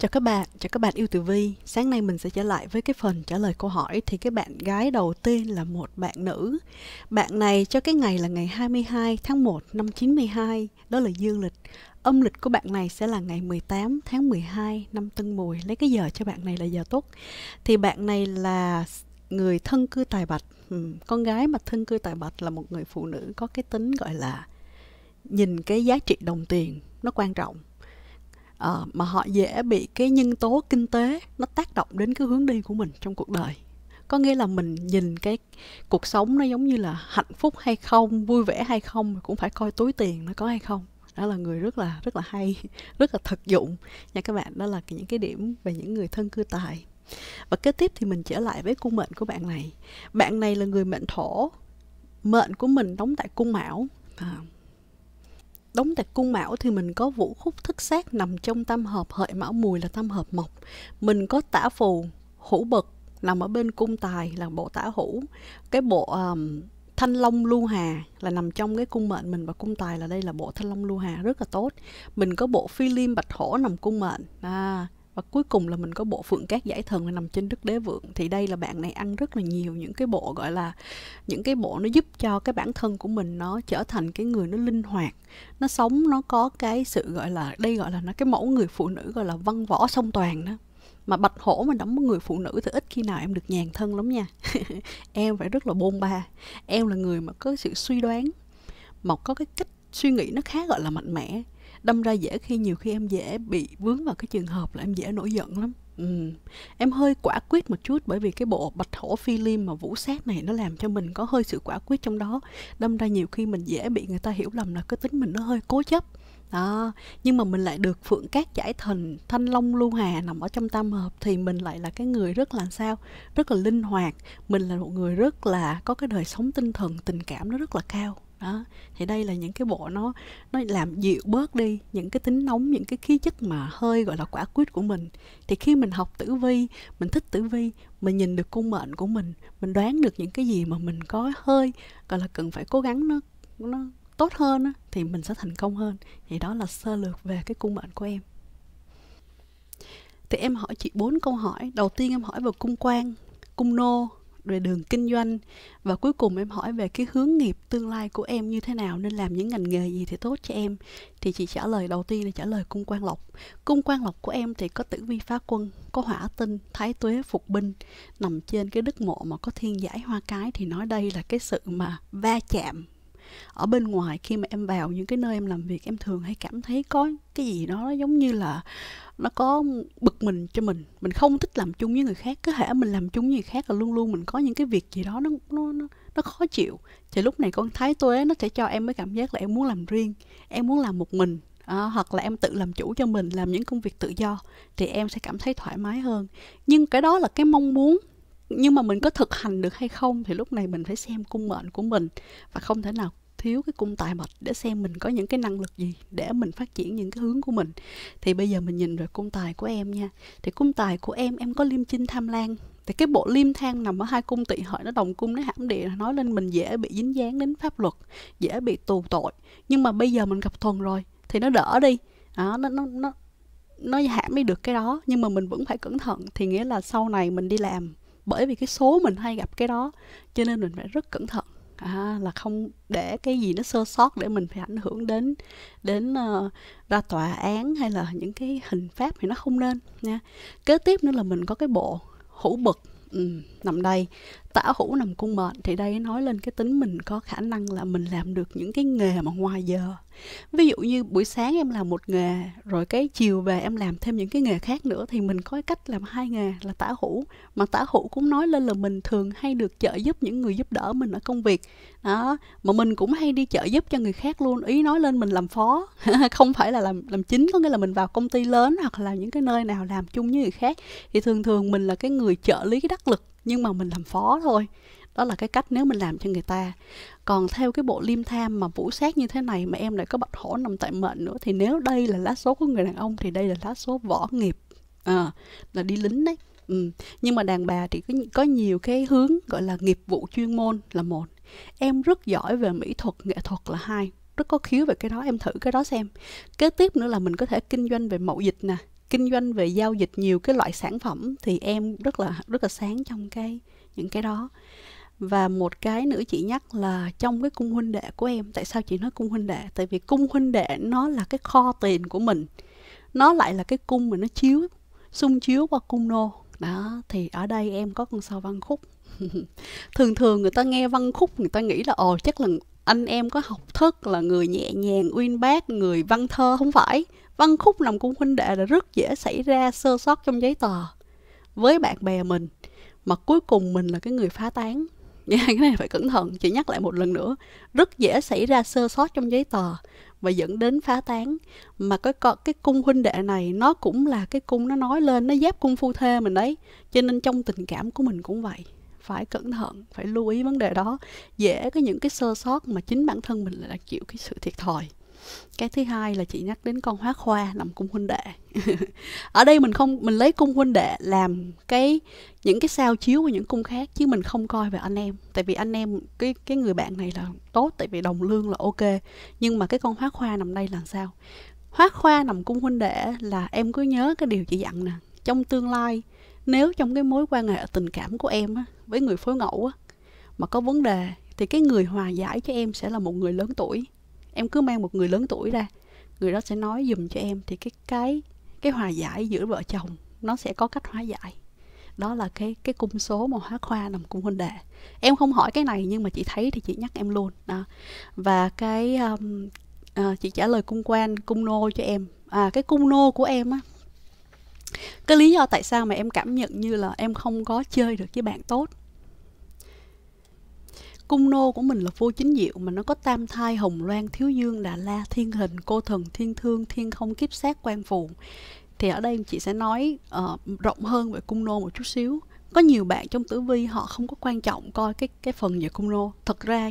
Chào các bạn, chào các bạn yêu tử vi. Sáng nay mình sẽ trở lại với cái phần trả lời câu hỏi thì cái bạn gái đầu tiên là một bạn nữ. Bạn này cho cái ngày là ngày 22 tháng 1 năm 92, đó là dương lịch. Âm lịch của bạn này sẽ là ngày 18 tháng 12 năm Tân Mùi. Lấy cái giờ cho bạn này là giờ tốt. Thì bạn này là người thân cư tài bạch. con gái mà thân cư tài bạch là một người phụ nữ có cái tính gọi là nhìn cái giá trị đồng tiền nó quan trọng uh, mà họ dễ bị cái nhân tố kinh tế nó tác động đến cái hướng đi của mình trong cuộc đời có nghĩa là mình nhìn cái cuộc sống nó giống như là hạnh phúc hay không vui vẻ hay không cũng phải coi túi tiền nó có hay không đó là người rất là rất là hay rất là thực dụng nha các bạn đó là những cái điểm về những người thân cư tài và kế tiếp thì mình trở lại với cung mệnh của bạn này bạn này là người mệnh thổ mệnh của mình đóng tại cung mão à, đống tạc cung mão thì mình có vũ khúc thức xác nằm trong tam hợp hợi mão mùi là tam hợp mộc mình có tả phù hữu bực nằm ở bên cung tài là bộ tả hữu cái bộ um, thanh long lưu hà là nằm trong cái cung mệnh mình và cung tài là đây là bộ thanh long lưu hà rất là tốt mình có bộ phi liêm bạch hổ nằm cung mệnh à, và cuối cùng là mình có bộ phượng cát giải thần là nằm trên đức đế vượng thì đây là bạn này ăn rất là nhiều những cái bộ gọi là những cái bộ nó giúp cho cái bản thân của mình nó trở thành cái người nó linh hoạt nó sống nó có cái sự gọi là đây gọi là nó cái mẫu người phụ nữ gọi là văn võ song toàn đó mà bạch hổ mà đóng một người phụ nữ thì ít khi nào em được nhàn thân lắm nha em phải rất là bôn ba em là người mà có sự suy đoán mà có cái cách suy nghĩ nó khá gọi là mạnh mẽ đâm ra dễ khi nhiều khi em dễ bị vướng vào cái trường hợp là em dễ nổi giận lắm Ừ. em hơi quả quyết một chút bởi vì cái bộ bạch hổ phi lim mà vũ sát này nó làm cho mình có hơi sự quả quyết trong đó đâm ra nhiều khi mình dễ bị người ta hiểu lầm là cái tính mình nó hơi cố chấp đó nhưng mà mình lại được phượng cát giải thần thanh long lưu hà nằm ở trong tam hợp thì mình lại là cái người rất là sao rất là linh hoạt mình là một người rất là có cái đời sống tinh thần tình cảm nó rất là cao đó thì đây là những cái bộ nó nó làm dịu bớt đi những cái tính nóng những cái khí chất mà hơi gọi là quả quyết của mình thì khi mình học tử vi mình thích tử vi mình nhìn được cung mệnh của mình mình đoán được những cái gì mà mình có hơi gọi là cần phải cố gắng nó nó tốt hơn thì mình sẽ thành công hơn thì đó là sơ lược về cái cung mệnh của em thì em hỏi chị bốn câu hỏi đầu tiên em hỏi về cung quan cung nô về đường kinh doanh và cuối cùng em hỏi về cái hướng nghiệp tương lai của em như thế nào nên làm những ngành nghề gì thì tốt cho em thì chị trả lời đầu tiên là trả lời cung quan lộc cung quan lộc của em thì có tử vi phá quân có hỏa tinh thái tuế phục binh nằm trên cái đức mộ mà có thiên giải hoa cái thì nói đây là cái sự mà va chạm ở bên ngoài khi mà em vào những cái nơi em làm việc em thường hay cảm thấy có cái gì đó nó giống như là nó có bực mình cho mình mình không thích làm chung với người khác cứ hễ mình làm chung với người khác là luôn luôn mình có những cái việc gì đó nó nó nó, nó khó chịu thì lúc này con thái tôi ấy, nó sẽ cho em cái cảm giác là em muốn làm riêng em muốn làm một mình à, hoặc là em tự làm chủ cho mình làm những công việc tự do thì em sẽ cảm thấy thoải mái hơn nhưng cái đó là cái mong muốn nhưng mà mình có thực hành được hay không thì lúc này mình phải xem cung mệnh của mình và không thể nào thiếu cái cung tài mệnh để xem mình có những cái năng lực gì để mình phát triển những cái hướng của mình thì bây giờ mình nhìn về cung tài của em nha thì cung tài của em em có liêm chinh tham lan thì cái bộ liêm than nằm ở hai cung tỵ hợi nó đồng cung nó hãm địa nói lên mình dễ bị dính dáng đến pháp luật dễ bị tù tội nhưng mà bây giờ mình gặp thuần rồi thì nó đỡ đi đó, nó nó nó nó hãm đi được cái đó nhưng mà mình vẫn phải cẩn thận thì nghĩa là sau này mình đi làm bởi vì cái số mình hay gặp cái đó cho nên mình phải rất cẩn thận à, là không để cái gì nó sơ sót để mình phải ảnh hưởng đến đến uh, ra tòa án hay là những cái hình pháp thì nó không nên nha kế tiếp nữa là mình có cái bộ hữu bực ừ, nằm đây tả hữu nằm cung mệnh thì đây nói lên cái tính mình có khả năng là mình làm được những cái nghề mà ngoài giờ ví dụ như buổi sáng em làm một nghề rồi cái chiều về em làm thêm những cái nghề khác nữa thì mình có cách làm hai nghề là tả hữu mà tả hữu cũng nói lên là mình thường hay được trợ giúp những người giúp đỡ mình ở công việc đó mà mình cũng hay đi trợ giúp cho người khác luôn ý nói lên mình làm phó không phải là làm làm chính có nghĩa là mình vào công ty lớn hoặc là những cái nơi nào làm chung với người khác thì thường thường mình là cái người trợ lý đắc lực nhưng mà mình làm phó thôi đó là cái cách nếu mình làm cho người ta còn theo cái bộ liêm tham mà vũ sát như thế này mà em lại có bạch hổ nằm tại mệnh nữa thì nếu đây là lá số của người đàn ông thì đây là lá số võ nghiệp à, là đi lính đấy ừ. nhưng mà đàn bà thì có, có nhiều cái hướng gọi là nghiệp vụ chuyên môn là một em rất giỏi về mỹ thuật nghệ thuật là hai rất có khiếu về cái đó em thử cái đó xem kế tiếp nữa là mình có thể kinh doanh về mậu dịch nè kinh doanh về giao dịch nhiều cái loại sản phẩm thì em rất là rất là sáng trong cái những cái đó và một cái nữa chị nhắc là trong cái cung huynh đệ của em tại sao chị nói cung huynh đệ tại vì cung huynh đệ nó là cái kho tiền của mình nó lại là cái cung mà nó chiếu xung chiếu qua cung nô đó thì ở đây em có con sao văn khúc thường thường người ta nghe văn khúc người ta nghĩ là ồ chắc là anh em có học thức là người nhẹ nhàng uyên bác người văn thơ không phải văn khúc lòng cung huynh đệ là rất dễ xảy ra sơ sót trong giấy tờ với bạn bè mình mà cuối cùng mình là cái người phá tán nha cái này phải cẩn thận chị nhắc lại một lần nữa rất dễ xảy ra sơ sót trong giấy tờ và dẫn đến phá tán mà cái cái cung huynh đệ này nó cũng là cái cung nó nói lên nó giáp cung phu thê mình đấy cho nên trong tình cảm của mình cũng vậy phải cẩn thận phải lưu ý vấn đề đó dễ có những cái sơ sót mà chính bản thân mình lại chịu cái sự thiệt thòi cái thứ hai là chị nhắc đến con hóa khoa nằm cung huynh đệ ở đây mình không mình lấy cung huynh đệ làm cái những cái sao chiếu của những cung khác chứ mình không coi về anh em tại vì anh em cái cái người bạn này là tốt tại vì đồng lương là ok nhưng mà cái con hóa khoa nằm đây là sao hóa khoa nằm cung huynh đệ là em cứ nhớ cái điều chị dặn nè trong tương lai nếu trong cái mối quan hệ tình cảm của em á, với người phối ngẫu á, mà có vấn đề thì cái người hòa giải cho em sẽ là một người lớn tuổi em cứ mang một người lớn tuổi ra người đó sẽ nói dùm cho em thì cái cái cái hòa giải giữa vợ chồng nó sẽ có cách hóa giải đó là cái cái cung số mà hóa khoa nằm cung huynh đệ em không hỏi cái này nhưng mà chị thấy thì chị nhắc em luôn đó. và cái um, à, chị trả lời cung quan cung nô cho em à cái cung nô của em á cái lý do tại sao mà em cảm nhận như là em không có chơi được với bạn tốt cung nô của mình là vô chính diệu mà nó có tam thai hồng loan thiếu dương đà la thiên hình cô thần thiên thương thiên không kiếp sát quan phù thì ở đây chị sẽ nói uh, rộng hơn về cung nô một chút xíu có nhiều bạn trong tử vi họ không có quan trọng coi cái cái phần về cung nô thật ra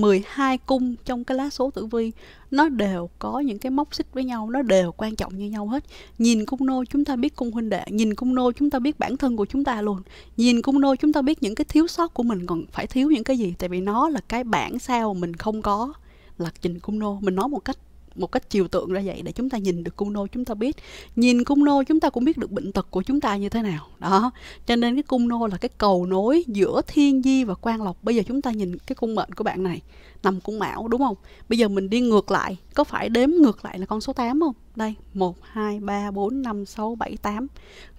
12 cung trong cái lá số tử vi nó đều có những cái móc xích với nhau nó đều quan trọng như nhau hết nhìn cung nô chúng ta biết cung huynh đệ nhìn cung nô chúng ta biết bản thân của chúng ta luôn nhìn cung nô chúng ta biết những cái thiếu sót của mình còn phải thiếu những cái gì tại vì nó là cái bản sao mình không có là trình cung nô mình nói một cách một cách chiều tượng ra vậy để chúng ta nhìn được cung nô chúng ta biết nhìn cung nô chúng ta cũng biết được bệnh tật của chúng ta như thế nào đó cho nên cái cung nô là cái cầu nối giữa thiên di và quan lộc bây giờ chúng ta nhìn cái cung mệnh của bạn này nằm cung mão đúng không bây giờ mình đi ngược lại có phải đếm ngược lại là con số 8 không đây 1 2 3 4 5 6 7 8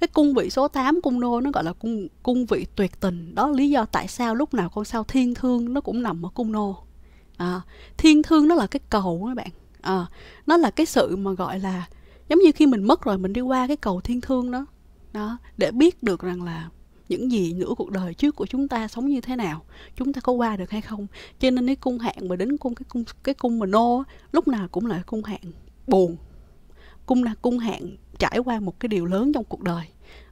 cái cung vị số 8 cung nô nó gọi là cung cung vị tuyệt tình đó lý do tại sao lúc nào con sao thiên thương nó cũng nằm ở cung nô à, thiên thương nó là cái cầu các bạn à, nó là cái sự mà gọi là giống như khi mình mất rồi mình đi qua cái cầu thiên thương đó đó để biết được rằng là những gì nửa cuộc đời trước của chúng ta sống như thế nào chúng ta có qua được hay không cho nên cái cung hạn mà đến cung cái cung cái cung mà nô lúc nào cũng là cung hạn buồn cung là cung hạn trải qua một cái điều lớn trong cuộc đời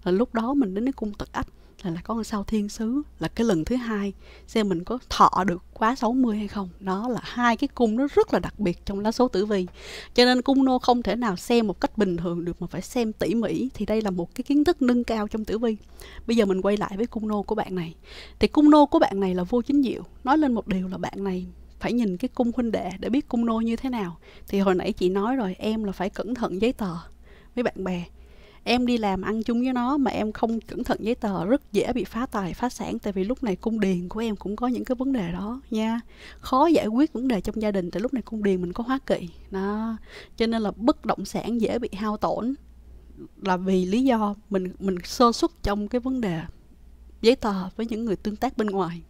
là lúc đó mình đến cái cung tật ách là, là có sao thiên sứ là cái lần thứ hai xem mình có thọ được quá 60 hay không đó là hai cái cung nó rất là đặc biệt trong lá số tử vi cho nên cung nô không thể nào xem một cách bình thường được mà phải xem tỉ mỉ thì đây là một cái kiến thức nâng cao trong tử vi bây giờ mình quay lại với cung nô của bạn này thì cung nô của bạn này là vô chính diệu nói lên một điều là bạn này phải nhìn cái cung huynh đệ để biết cung nô như thế nào thì hồi nãy chị nói rồi em là phải cẩn thận giấy tờ với bạn bè em đi làm ăn chung với nó mà em không cẩn thận giấy tờ rất dễ bị phá tài phá sản tại vì lúc này cung điền của em cũng có những cái vấn đề đó nha khó giải quyết vấn đề trong gia đình tại lúc này cung điền mình có hóa kỵ đó cho nên là bất động sản dễ bị hao tổn là vì lý do mình mình sơ suất trong cái vấn đề giấy tờ với những người tương tác bên ngoài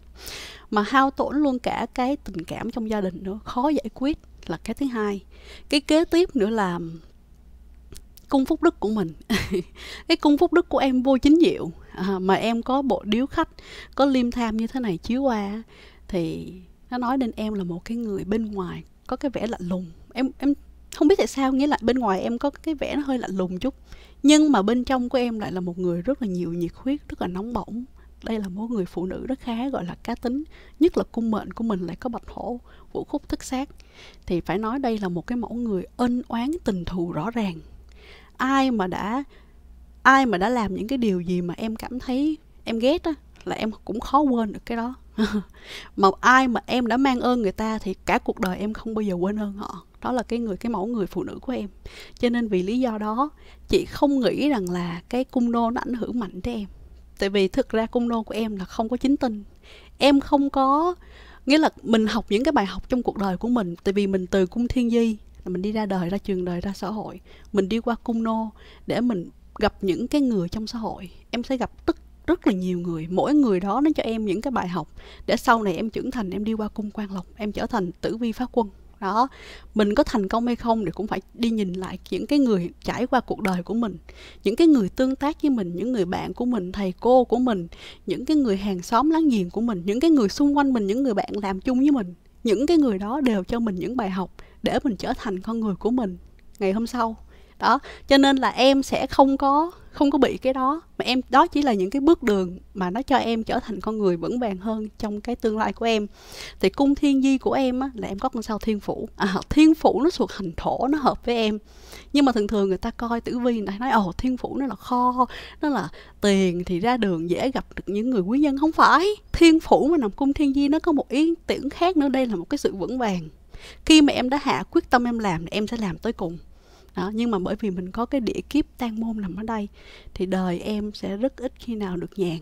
mà hao tổn luôn cả cái tình cảm trong gia đình nữa khó giải quyết là cái thứ hai cái kế tiếp nữa là cung phúc đức của mình cái cung phúc đức của em vô chính diệu à, mà em có bộ điếu khách có liêm tham như thế này chiếu qua thì nó nói đến em là một cái người bên ngoài có cái vẻ lạnh lùng em em không biết tại sao nghĩa là bên ngoài em có cái vẻ nó hơi lạnh lùng chút nhưng mà bên trong của em lại là một người rất là nhiều nhiệt huyết rất là nóng bỏng đây là một người phụ nữ rất khá gọi là cá tính nhất là cung mệnh của mình lại có bạch hổ vũ khúc thức xác thì phải nói đây là một cái mẫu người ân oán tình thù rõ ràng ai mà đã ai mà đã làm những cái điều gì mà em cảm thấy em ghét á là em cũng khó quên được cái đó mà ai mà em đã mang ơn người ta thì cả cuộc đời em không bao giờ quên ơn họ đó là cái người cái mẫu người phụ nữ của em cho nên vì lý do đó chị không nghĩ rằng là cái cung nô nó ảnh hưởng mạnh tới em tại vì thực ra cung nô của em là không có chính tinh em không có nghĩa là mình học những cái bài học trong cuộc đời của mình tại vì mình từ cung thiên di là mình đi ra đời ra trường đời ra xã hội mình đi qua cung nô để mình gặp những cái người trong xã hội em sẽ gặp tất rất là nhiều người mỗi người đó nó cho em những cái bài học để sau này em trưởng thành em đi qua cung quan lộc em trở thành tử vi phá quân đó mình có thành công hay không thì cũng phải đi nhìn lại những cái người trải qua cuộc đời của mình những cái người tương tác với mình những người bạn của mình thầy cô của mình những cái người hàng xóm láng giềng của mình những cái người xung quanh mình những người bạn làm chung với mình những cái người đó đều cho mình những bài học để mình trở thành con người của mình ngày hôm sau đó cho nên là em sẽ không có không có bị cái đó mà em đó chỉ là những cái bước đường mà nó cho em trở thành con người vững vàng hơn trong cái tương lai của em thì cung thiên di của em á, là em có con sao thiên phủ à, thiên phủ nó thuộc hành thổ nó hợp với em nhưng mà thường thường người ta coi tử vi này nói ồ thiên phủ nó là kho nó là tiền thì ra đường dễ gặp được những người quý nhân không phải thiên phủ mà nằm cung thiên di nó có một ý tưởng khác nữa đây là một cái sự vững vàng khi mà em đã hạ quyết tâm em làm em sẽ làm tới cùng đó, nhưng mà bởi vì mình có cái địa kiếp tan môn nằm ở đây thì đời em sẽ rất ít khi nào được nhàn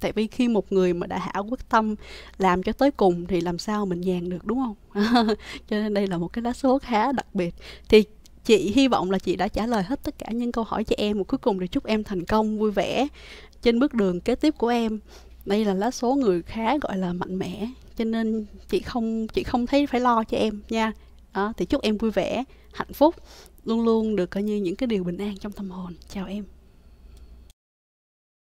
tại vì khi một người mà đã hạ quyết tâm làm cho tới cùng thì làm sao mình nhàn được đúng không cho nên đây là một cái lá số khá đặc biệt thì chị hy vọng là chị đã trả lời hết tất cả những câu hỏi cho em và cuối cùng thì chúc em thành công vui vẻ trên bước đường kế tiếp của em đây là lá số người khá gọi là mạnh mẽ cho nên chị không chị không thấy phải lo cho em nha đó, thì chúc em vui vẻ hạnh phúc luôn luôn được coi như những cái điều bình an trong tâm hồn chào em